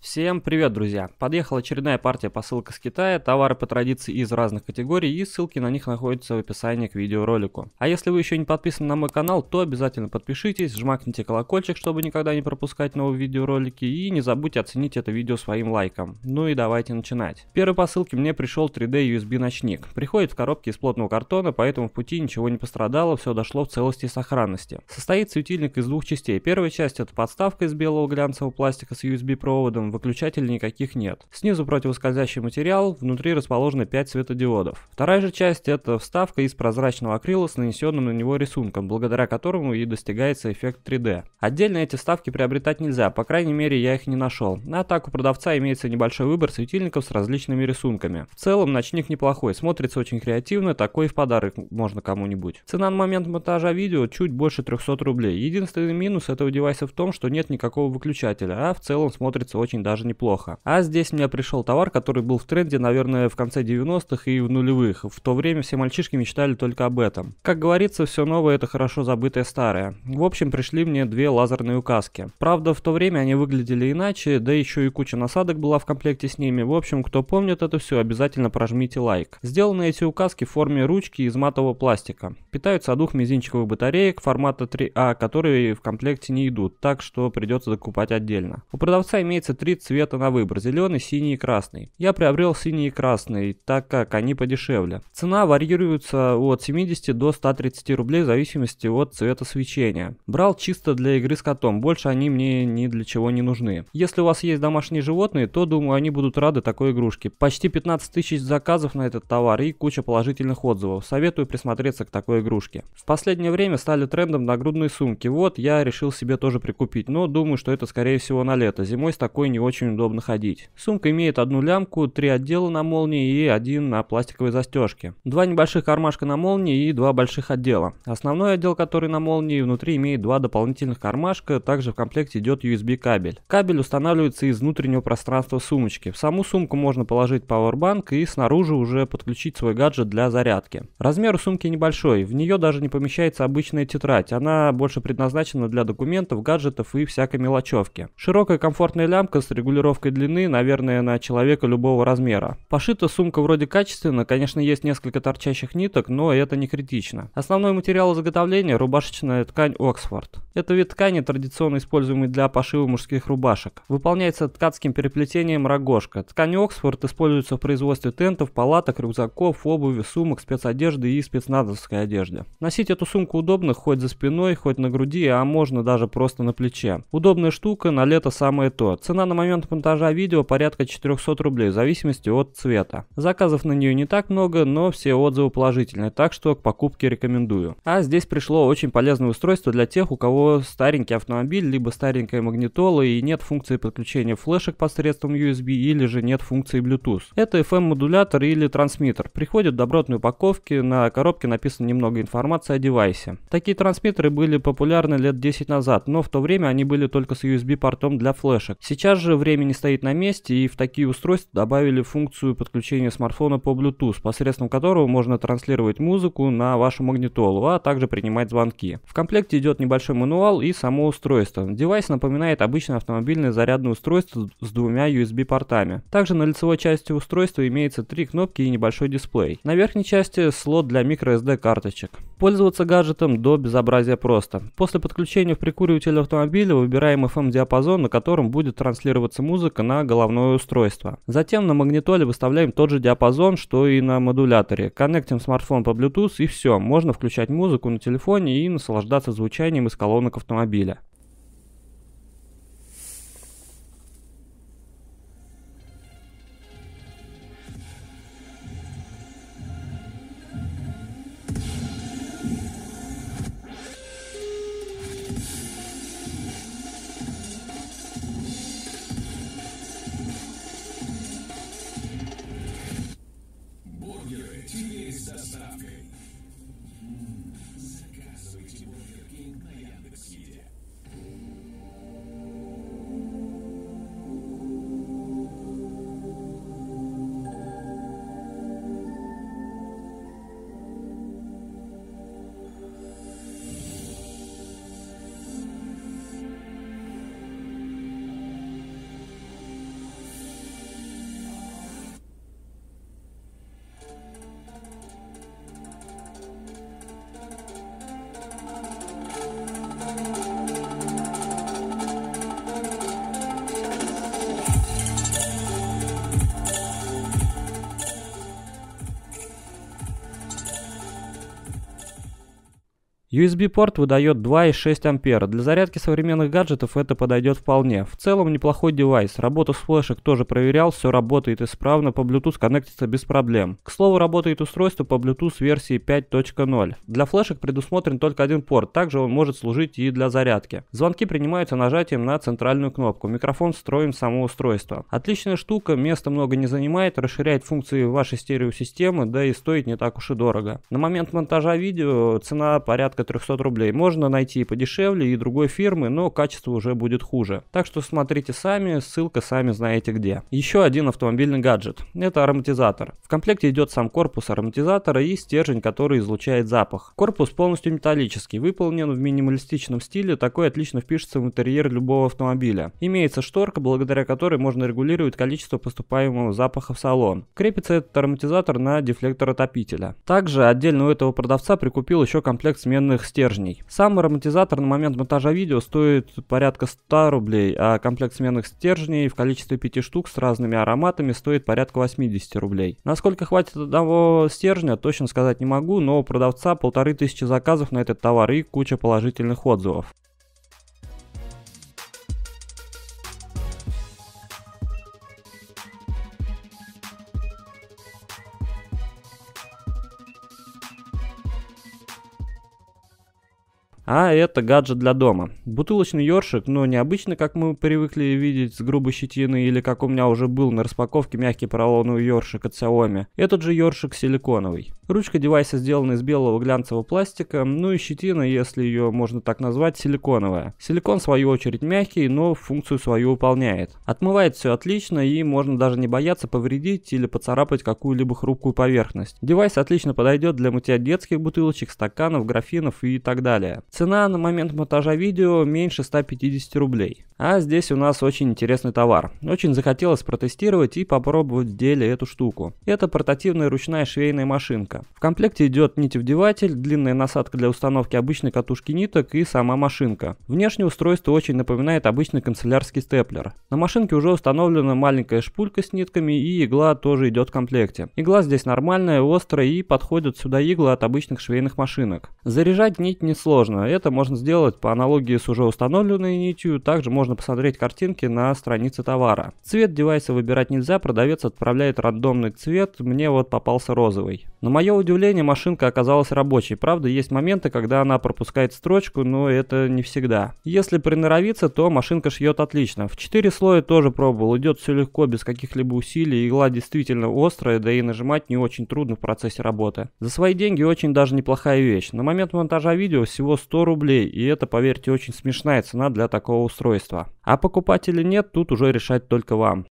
Всем привет, друзья! Подъехала очередная партия посылок из Китая, товары по традиции из разных категорий и ссылки на них находятся в описании к видеоролику. А если вы еще не подписаны на мой канал, то обязательно подпишитесь, жмакните колокольчик, чтобы никогда не пропускать новые видеоролики и не забудьте оценить это видео своим лайком. Ну и давайте начинать. В первой посылке мне пришел 3D USB ночник. Приходит в коробке из плотного картона, поэтому в пути ничего не пострадало, все дошло в целости и сохранности. Состоит светильник из двух частей. Первая часть это подставка из белого глянцевого пластика с USB проводом, там выключателей никаких нет. Снизу противоскользящий материал, внутри расположены 5 светодиодов. Вторая же часть это вставка из прозрачного акрила с нанесенным на него рисунком, благодаря которому и достигается эффект 3D. Отдельно эти вставки приобретать нельзя, по крайней мере я их не нашел. На атаку продавца имеется небольшой выбор светильников с различными рисунками. В целом ночник неплохой, смотрится очень креативно, такой в подарок можно кому-нибудь. Цена на момент монтажа видео чуть больше 300 рублей. Единственный минус этого девайса в том, что нет никакого выключателя, а в целом смотрится очень очень даже неплохо. А здесь мне пришел товар, который был в тренде, наверное, в конце 90-х и в нулевых. В то время все мальчишки мечтали только об этом. Как говорится, все новое это хорошо забытое старое. В общем, пришли мне две лазерные указки. Правда, в то время они выглядели иначе, да еще и куча насадок была в комплекте с ними. В общем, кто помнит это все, обязательно прожмите лайк. Сделаны эти указки в форме ручки из матового пластика. Питаются от двух мизинчиковых батареек формата 3А, которые в комплекте не идут, так что придется докупать отдельно. У продавца имеется три три цвета на выбор, зеленый, синий и красный. Я приобрел синий и красный, так как они подешевле. Цена варьируется от 70 до 130 рублей в зависимости от цвета свечения. Брал чисто для игры с котом, больше они мне ни для чего не нужны. Если у вас есть домашние животные, то думаю они будут рады такой игрушке. Почти 15 тысяч заказов на этот товар и куча положительных отзывов. Советую присмотреться к такой игрушке. В последнее время стали трендом нагрудные сумки. Вот я решил себе тоже прикупить, но думаю, что это скорее всего на лето. Зимой с такой не очень удобно ходить. Сумка имеет одну лямку, три отдела на молнии и один на пластиковой застежке. Два небольших кармашка на молнии и два больших отдела. Основной отдел, который на молнии, внутри имеет два дополнительных кармашка, также в комплекте идет USB кабель. Кабель устанавливается из внутреннего пространства сумочки. В саму сумку можно положить powerbank и снаружи уже подключить свой гаджет для зарядки. Размер сумки небольшой, в нее даже не помещается обычная тетрадь, она больше предназначена для документов, гаджетов и всякой мелочевки. Широкая комфортная лямка с регулировкой длины, наверное, на человека любого размера. Пошита сумка вроде качественно, конечно, есть несколько торчащих ниток, но это не критично. Основной материал изготовления – рубашечная ткань Оксфорд. Это вид ткани, традиционно используемый для пошива мужских рубашек. Выполняется ткацким переплетением рогожка. Ткань Оксфорд используется в производстве тентов, палаток, рюкзаков, обуви, сумок, спецодежды и спецназовской одежды. Носить эту сумку удобно хоть за спиной, хоть на груди, а можно даже просто на плече. Удобная штука, на лето самое то. Цена на момент монтажа видео порядка 400 рублей в зависимости от цвета. Заказов на нее не так много, но все отзывы положительные, так что к покупке рекомендую. А здесь пришло очень полезное устройство для тех, у кого старенький автомобиль, либо старенькая магнитола и нет функции подключения флешек посредством USB или же нет функции Bluetooth. Это FM-модулятор или трансмиттер. Приходит в добротной упаковке, на коробке написано немного информации о девайсе. Такие трансмиттеры были популярны лет 10 назад, но в то время они были только с USB-портом для флешек. Сейчас же также время не стоит на месте, и в такие устройства добавили функцию подключения смартфона по Bluetooth, посредством которого можно транслировать музыку на вашу магнитолу, а также принимать звонки. В комплекте идет небольшой мануал и само устройство. Девайс напоминает обычное автомобильное зарядное устройство с двумя USB-портами. Также на лицевой части устройства имеется три кнопки и небольшой дисплей. На верхней части слот для microSD карточек. Пользоваться гаджетом до безобразия просто. После подключения в прикуриватель автомобиля выбираем FM-диапазон, на котором будет транслироваться транслироваться музыка на головное устройство. Затем на магнитоле выставляем тот же диапазон, что и на модуляторе. Коннектим смартфон по Bluetooth и все, можно включать музыку на телефоне и наслаждаться звучанием из колонок автомобиля. USB-порт выдает 2,6 ампера. Для зарядки современных гаджетов это подойдет вполне. В целом неплохой девайс. Работу с флешек тоже проверял, все работает исправно, по Bluetooth коннектится без проблем. К слову, работает устройство по Bluetooth версии 5.0. Для флешек предусмотрен только один порт, также он может служить и для зарядки. Звонки принимаются нажатием на центральную кнопку. Микрофон встроен в само устройство. Отличная штука, места много не занимает, расширяет функции вашей стереосистемы, да и стоит не так уж и дорого. На момент монтажа видео цена порядка порядка 300 рублей. Можно найти и подешевле, и другой фирмы, но качество уже будет хуже. Так что смотрите сами, ссылка сами знаете где. Еще один автомобильный гаджет. Это ароматизатор. В комплекте идет сам корпус ароматизатора и стержень, который излучает запах. Корпус полностью металлический, выполнен в минималистичном стиле, такой отлично впишется в интерьер любого автомобиля. Имеется шторка, благодаря которой можно регулировать количество поступаемого запаха в салон. Крепится этот ароматизатор на дефлектор отопителя. Также отдельно у этого продавца прикупил еще комплект смены встроенных стержней. Сам ароматизатор на момент монтажа видео стоит порядка 100 рублей, а комплект сменных стержней в количестве 5 штук с разными ароматами стоит порядка 80 рублей. Насколько хватит одного стержня, точно сказать не могу, но у продавца полторы тысячи заказов на этот товар и куча положительных отзывов. А это гаджет для дома. Бутылочный ёршик, но ну, не обычный, как мы привыкли видеть с грубой щетиной или как у меня уже был на распаковке мягкий поролоновый ёршик от Xiaomi. Этот же ёршик силиконовый. Ручка девайса сделана из белого глянцевого пластика, ну и щетина, если ее можно так назвать, силиконовая. Силикон в свою очередь мягкий, но функцию свою выполняет. Отмывает все отлично и можно даже не бояться повредить или поцарапать какую-либо хрупкую поверхность. Девайс отлично подойдет для мытья детских бутылочек, стаканов, графинов и так далее. Цена на момент монтажа видео меньше 150 рублей. А здесь у нас очень интересный товар. Очень захотелось протестировать и попробовать в деле эту штуку. Это портативная ручная швейная машинка. В комплекте идет нитевдеватель, длинная насадка для установки обычной катушки ниток и сама машинка. Внешнее устройство очень напоминает обычный канцелярский степлер. На машинке уже установлена маленькая шпулька с нитками и игла тоже идет в комплекте. Игла здесь нормальная, острая и подходят сюда иглы от обычных швейных машинок. Заряжать нить несложно, это можно сделать по аналогии с уже установленной нитью, также можно посмотреть картинки на странице товара. Цвет девайса выбирать нельзя, продавец отправляет рандомный цвет, мне вот попался розовый. На мое удивление, машинка оказалась рабочей. Правда, есть моменты, когда она пропускает строчку, но это не всегда. Если приноровиться, то машинка шьет отлично. В 4 слоя тоже пробовал, идет все легко, без каких-либо усилий. Игла действительно острая, да и нажимать не очень трудно в процессе работы. За свои деньги очень даже неплохая вещь. На момент монтажа видео всего 100 рублей, и это, поверьте, очень смешная цена для такого устройства. А покупать или нет, тут уже решать только вам.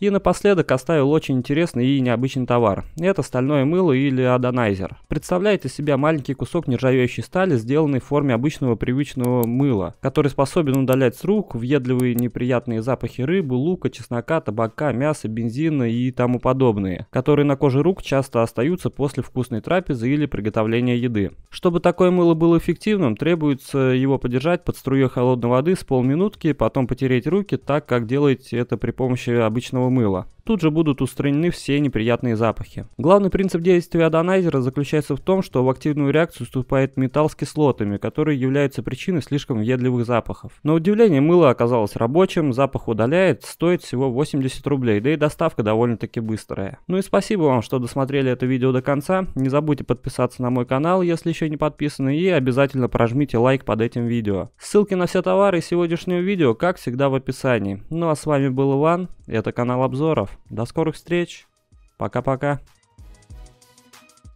И напоследок оставил очень интересный и необычный товар. Это стальное мыло или адонайзер. Представляет из себя маленький кусок нержавеющей стали, сделанный в форме обычного привычного мыла, который способен удалять с рук въедливые неприятные запахи рыбы, лука, чеснока, табака, мяса, бензина и тому подобные, которые на коже рук часто остаются после вкусной трапезы или приготовления еды. Чтобы такое мыло было эффективным, требуется его подержать под струей холодной воды с полминутки, потом потереть руки так, как делаете это при помощи обычного мыла тут же будут устранены все неприятные запахи. Главный принцип действия адонайзера заключается в том, что в активную реакцию вступает металл с кислотами, которые являются причиной слишком въедливых запахов. На удивление мыло оказалось рабочим, запах удаляет, стоит всего 80 рублей, да и доставка довольно-таки быстрая. Ну и спасибо вам, что досмотрели это видео до конца, не забудьте подписаться на мой канал, если еще не подписаны, и обязательно прожмите лайк под этим видео. Ссылки на все товары сегодняшнего видео, как всегда, в описании. Ну а с вами был Иван, это канал обзоров. До скорых встреч. Пока-пока.